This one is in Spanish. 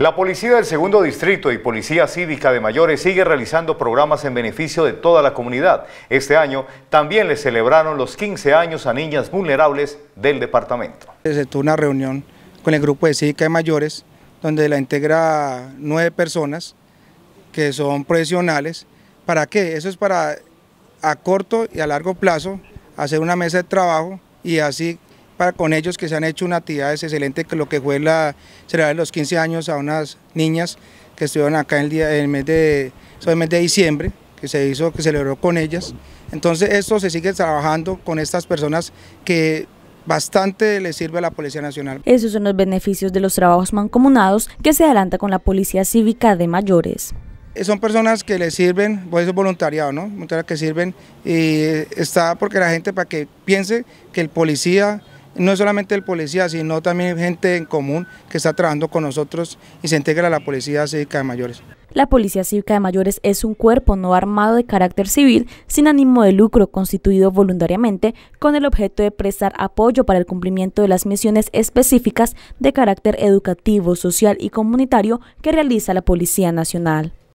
La Policía del Segundo Distrito y Policía Cívica de Mayores sigue realizando programas en beneficio de toda la comunidad. Este año también le celebraron los 15 años a niñas vulnerables del departamento. Se tuvo una reunión con el grupo de Cívica de Mayores, donde la integra nueve personas que son profesionales. ¿Para qué? Eso es para a corto y a largo plazo hacer una mesa de trabajo y así para con ellos que se han hecho una actividad excelente, que lo que fue la celebración de los 15 años a unas niñas que estuvieron acá en el, día, en el mes, de, mes de diciembre, que se hizo, que celebró con ellas. Entonces esto se sigue trabajando con estas personas que bastante le sirve a la Policía Nacional. Esos son los beneficios de los trabajos mancomunados que se adelanta con la Policía Cívica de Mayores. Eh, son personas que les sirven, pues es voluntariado, ¿no? Voluntariado que sirven y está porque la gente para que piense que el policía no solamente el policía, sino también gente en común que está trabajando con nosotros y se integra a la Policía Cívica de Mayores. La Policía Cívica de Mayores es un cuerpo no armado de carácter civil, sin ánimo de lucro, constituido voluntariamente con el objeto de prestar apoyo para el cumplimiento de las misiones específicas de carácter educativo, social y comunitario que realiza la Policía Nacional.